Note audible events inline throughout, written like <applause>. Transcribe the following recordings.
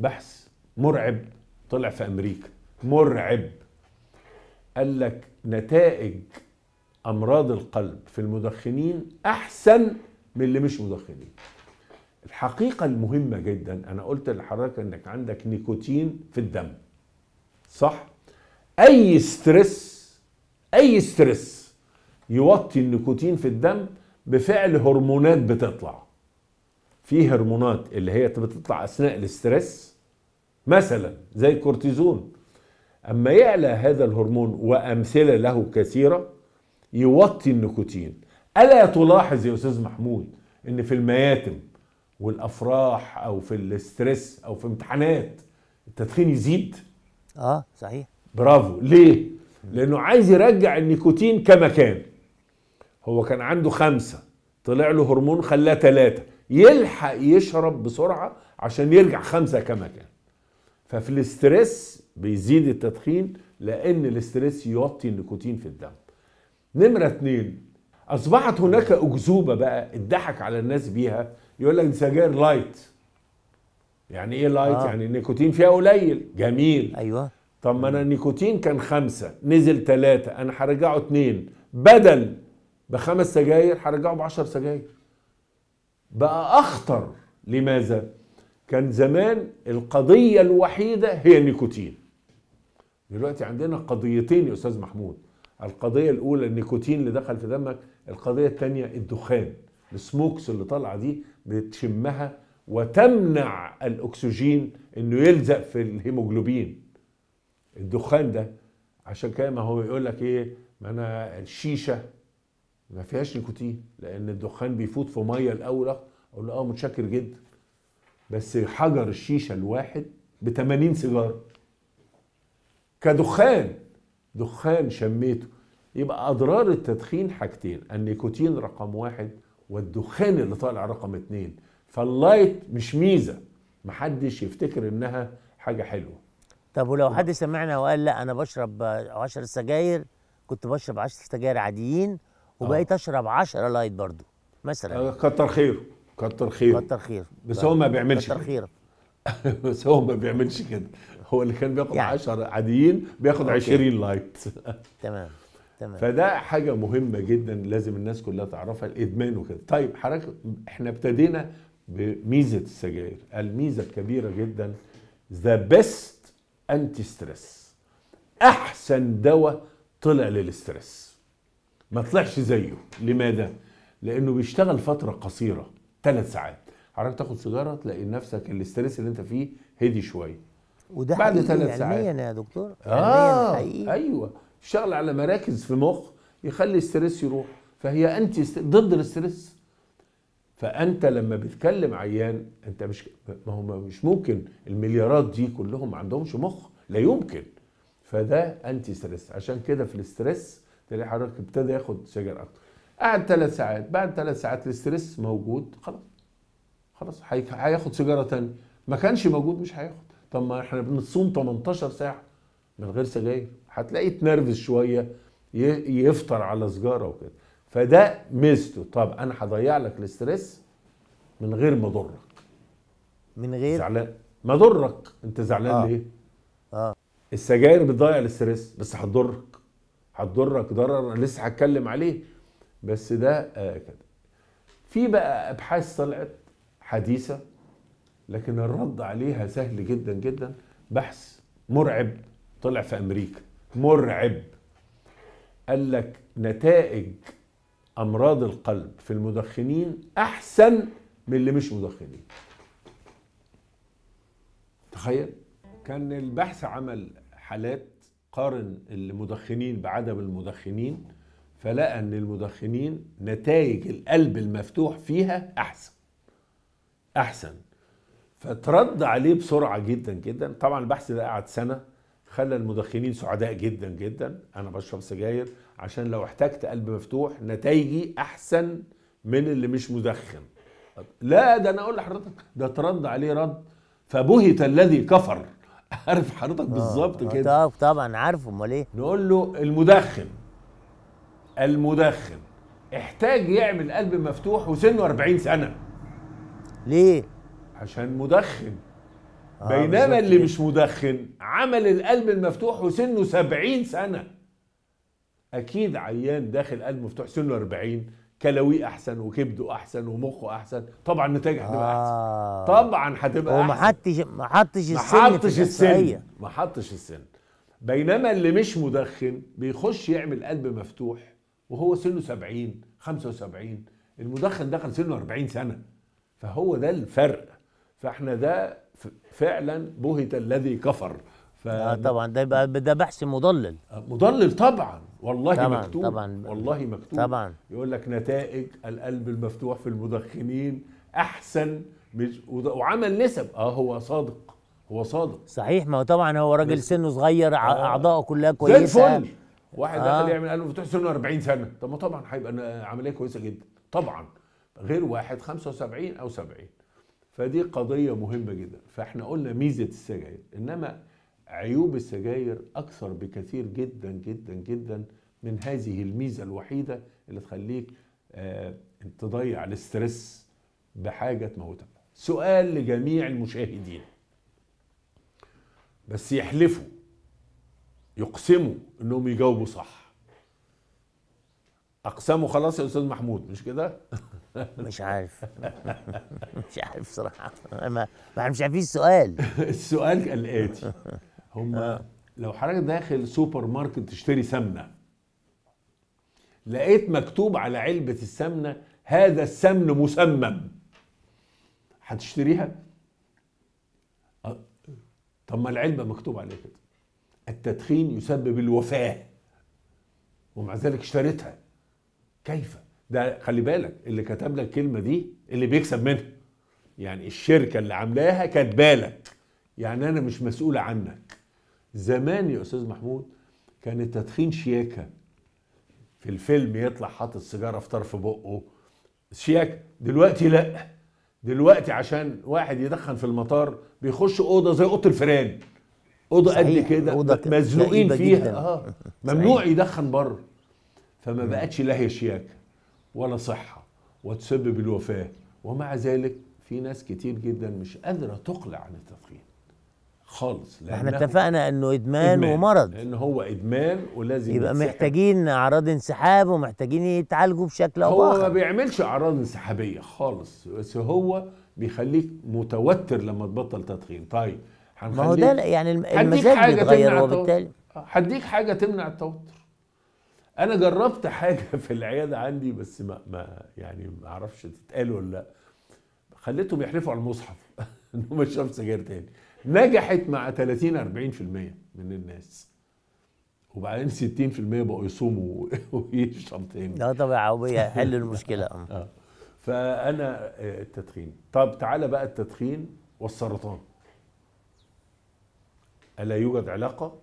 بحث مرعب طلع في امريكا مرعب قال لك نتائج امراض القلب في المدخنين احسن من اللي مش مدخنين الحقيقه المهمه جدا انا قلت لحضرتك انك عندك نيكوتين في الدم صح اي ستريس اي ستريس يوطي النيكوتين في الدم بفعل هرمونات بتطلع في هرمونات اللي هي بتطلع اثناء الاسترس مثلا زي الكورتيزون اما يعلى هذا الهرمون وامثله له كثيره يوطي النيكوتين الا تلاحظ يا استاذ محمود ان في المياتم والافراح او في الاسترس او في امتحانات التدخين يزيد اه صحيح برافو ليه لانه عايز يرجع النيكوتين كما كان هو كان عنده خمسة طلع له هرمون خلاه ثلاثة يلحق يشرب بسرعة عشان يرجع خمسة كما كان ففي الاسترس بيزيد التدخين لان الاسترس يوطي النيكوتين في الدم نمرة اتنين اصبحت هناك اكذوبة بقى اتضحك على الناس بيها يقول لك سجاير لايت يعني ايه لايت آه. يعني النيكوتين فيها قليل جميل ايوه طب ما انا النيكوتين كان خمسة نزل ثلاثة انا هرجعه اتنين بدل بخمس سجاير هرجعه بعشر سجاير بقى اخطر لماذا كان زمان القضية الوحيدة هي النيكوتين دلوقتي عندنا قضيتين يا أستاذ محمود القضية الأولى النيكوتين اللي دخل في دمك القضية الثانية الدخان السموكس اللي طالعة دي بتشمها وتمنع الأكسجين إنه يلزق في الهيموجلوبين الدخان ده عشان كده ما هو يقول لك إيه ما أنا الشيشة ما فيهاش نيكوتين لأن الدخان بيفوت في مية الأول أقول له أه متشكر جدا بس حجر الشيشه الواحد ب 80 سيجاره كدخان دخان شميته يبقى اضرار التدخين حاجتين النيكوتين رقم واحد والدخان اللي طالع رقم اتنين فاللايت مش ميزه محدش يفتكر انها حاجه حلوه طب ولو حد سمعنا وقال لا انا بشرب 10 سجاير كنت بشرب 10 سجاير عاديين وبقيت آه. اشرب 10 لايت برضو مثلا آه، كتر خيره كتر خير كتر خير بس هو ما بيعملش كتر خير <laughs> بس هو ما بيعملش كده هو اللي كان بياخد 10 يعني. عاديين بياخد 20 لايت <laughs> تمام تمام فده حاجه مهمه جدا لازم الناس كلها تعرفها الادمان وكده طيب حضرتك احنا ابتدينا بميزه السجاير الميزه الكبيره جدا ذا بيست انتي ستريس احسن دواء طلع للاسترس ما طلعش زيه لماذا لانه بيشتغل فتره قصيره ثلاث ساعات حضرتك تاخد سيجاره تلاقي نفسك الاستريس اللي انت فيه هدي شويه وده بعد ثلاث ساعات علميا يا دكتور آه حقيقي. ايوه شغل على مراكز في مخ يخلي الستريس يروح فهي انت ضد الاستريس فانت لما بتكلم عيان انت مش ما هو مش ممكن المليارات دي كلهم ما عندهمش مخ لا يمكن فده انتي ستريس عشان كده في الاستريس تلاقي حضرتك ابتدى ياخد سجاير اكتر قاعد آه، ثلاث ساعات بعد ثلاث ساعات الاسترس موجود خلاص خلاص هياخد سيجاره ثانيه ما كانش موجود مش هياخد طب ما احنا بنصوم 18 ساعه من غير سجاير هتلاقيه يتنرفز شويه يفطر على سجاره وكده فده ميزته طب انا هضيع لك الاسترس من غير ما اضرك من غير زعلان ما اضرك انت زعلان آه. ليه؟ اه السجاير بتضيع الاسترس بس هتضرك هتضرك ضرر لسه هتكلم عليه بس ده آه، كده في بقى ابحاث طلعت حديثه لكن الرد عليها سهل جدا جدا بحث مرعب طلع في امريكا مرعب قال لك نتائج امراض القلب في المدخنين احسن من اللي مش مدخنين تخيل كان البحث عمل حالات قارن المدخنين بعدم المدخنين فلقى ان المدخنين نتائج القلب المفتوح فيها احسن احسن فترد عليه بسرعه جدا جدا طبعا البحث ده قعد سنه خلى المدخنين سعداء جدا جدا انا بشرب سجاير عشان لو احتجت قلب مفتوح نتائجي احسن من اللي مش مدخن لا ده انا اقول لحضرتك ده ترد عليه رد فبهت الذي كفر <laughs> عارف حضرتك بالظبط آه، كده طب طبعا عارفه امال ايه نقول له المدخن المدخن احتاج يعمل قلب مفتوح وسنه 40 سنه ليه عشان مدخن آه بينما اللي مش مدخن عمل القلب المفتوح وسنه 70 سنه اكيد عيان داخل قلب مفتوح سنه 40 كلوي احسن وكبده احسن ومخه احسن طبعا نتائج هتبقى آه. احسن طبعا هتبقى هو ما حطش ما حطش السن ما حطش السن ما حطش السن بينما اللي مش مدخن بيخش يعمل قلب مفتوح وهو سنه 70 75 المدخن دخل سنه 40 سنه فهو ده الفرق فاحنا ده فعلا بهت الذي كفر ف... آه، طبعا ده يبقى ده بحث مضلل آه، مضلل طبعا والله طبعا مكتوب طبعا والله مكتوب طبعا يقول لك نتائج القلب المفتوح في المدخنين احسن مش وعمل نسب اه هو صادق هو صادق صحيح ما هو طبعا هو راجل سنه صغير آه. اعضائه كلها كويسه زي الفل واحد آه. دخل يعمل قلب مفتوح سنه 40 سنه طب ما طبعا هيبقى عمليه كويسه جدا طبعا غير واحد 75 او 70 فدي قضيه مهمه جدا فاحنا قلنا ميزه السجاير انما عيوب السجاير اكثر بكثير جدا جدا جدا من هذه الميزه الوحيده اللي تخليك آه تضيع الاسترس بحاجه تموتك سؤال لجميع المشاهدين بس يحلفوا يقسموا انهم يجاوبوا صح اقسموا خلاص يا استاذ محمود مش كده <laughs> مش عارف مش عارف صراحه ما احنا مش عارفين السؤال <laughs> السؤال الاتي هما آه. لو حضرتك داخل سوبر ماركت تشتري سمنه لقيت مكتوب على علبه السمنه هذا السمن مسمم هتشتريها طب ما العلبه مكتوب عليها كده التدخين يسبب الوفاة ومع ذلك اشتريتها كيف ده خلي بالك اللي كتب لك الكلمة دي اللي بيكسب منها يعني الشركة اللي عاملاها كاتبالك يعني أنا مش مسؤول عنك زمان يا أستاذ محمود كان التدخين شياكة في الفيلم يطلع حاطط سيجارة في طرف بقه شياكة دلوقتي لأ دلوقتي عشان واحد يدخن في المطار بيخش أوضة زي أوضة الفيران اوضه قد كده مزنوقين فيها اه ممنوع يدخن بره فما بقتش لا هي شياكه ولا صحه وتسبب الوفاه ومع ذلك في ناس كتير جدا مش قادره تقلع عن التدخين خالص احنا اتفقنا انه ادمان, إدمان ومرض لان هو ادمان ولازم يبقى محتاجين اعراض انسحاب ومحتاجين يتعالجوا بشكل او باخر هو ما بيعملش اعراض انسحابيه خالص بس هو بيخليك متوتر لما تبطل تدخين طيب ما هو ده يعني المزاج بيتغير وبالتالي هديك حاجه تمنع التوتر انا جربت حاجه <laughs> في العياده عندي بس ما, ما يعني ما اعرفش تتقال ولا لا خليتهم يحلفوا على المصحف <laughs> انهم ما يشربوا سجاير تاني نجحت مع 30 40% من الناس وبعدين 60% بقوا يصوموا <laughs> ويشربوا تاني لا طبعا حل المشكله اه فانا آه، التدخين طب تعالى بقى التدخين والسرطان ألا يوجد علاقة؟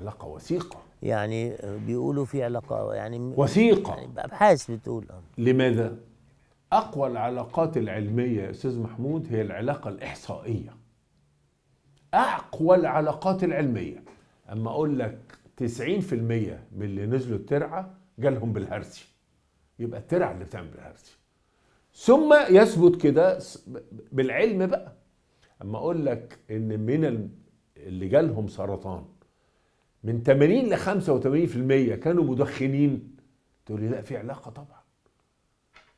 علاقة وثيقة يعني بيقولوا في علاقة يعني وثيقة يعني أبحاث بتقول آه. لماذا؟ أقوى العلاقات العلمية يا أستاذ محمود هي العلاقة الإحصائية أقوى العلاقات العلمية أما أقول لك 90% من اللي نزلوا الترعة جالهم بالهرسي يبقى الترعة اللي بتعمل بالهرسي ثم يثبت كده بالعلم بقى أما أقول لك إن من اللي جالهم سرطان من 80 ل 85% كانوا مدخنين تقول لي لا في علاقه طبعا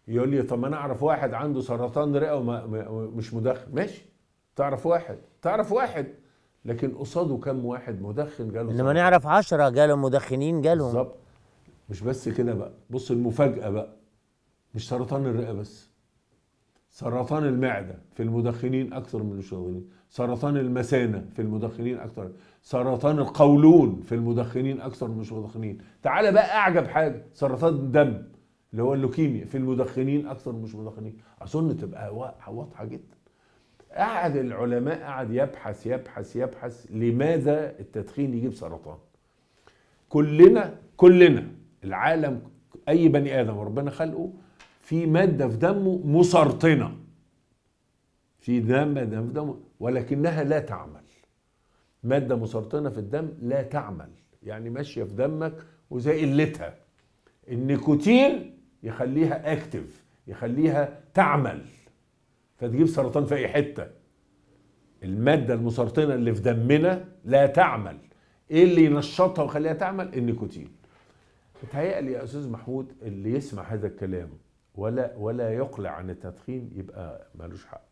يقول لي طب ما انا اعرف واحد عنده سرطان رئه ومش مدخن ماشي تعرف واحد تعرف واحد لكن قصاده كم واحد مدخن جاله انما نعرف 10 جالهم مدخنين جالهم بالظبط مش بس كده بقى بص المفاجاه بقى مش سرطان الرئه بس سرطان المعدة في المدخنين أكثر من المشاغبين سرطان المثانة في المدخنين أكثر سرطان القولون في المدخنين أكثر من المدخنين تعال بقى أعجب حاجة سرطان الدم اللي هو اللوكيميا في المدخنين أكثر من المدخنين أظن تبقى واضحة جدا قعد العلماء قعد يبحث يبحث يبحث لماذا التدخين يجيب سرطان كلنا كلنا العالم أي بني آدم ربنا خلقه في ماده في دمه مسرطنه في دم ماده في دمه ولكنها لا تعمل ماده مسرطنه في الدم لا تعمل يعني ماشيه في دمك وزي قلتها النيكوتين يخليها اكتف يخليها تعمل فتجيب سرطان في اي حته الماده المسرطنه اللي في دمنا لا تعمل ايه اللي ينشطها ويخليها تعمل النيكوتين بتهيألي يا استاذ محمود اللي يسمع هذا الكلام ولا ولا يقلع عن التدخين يبقى مالوش حق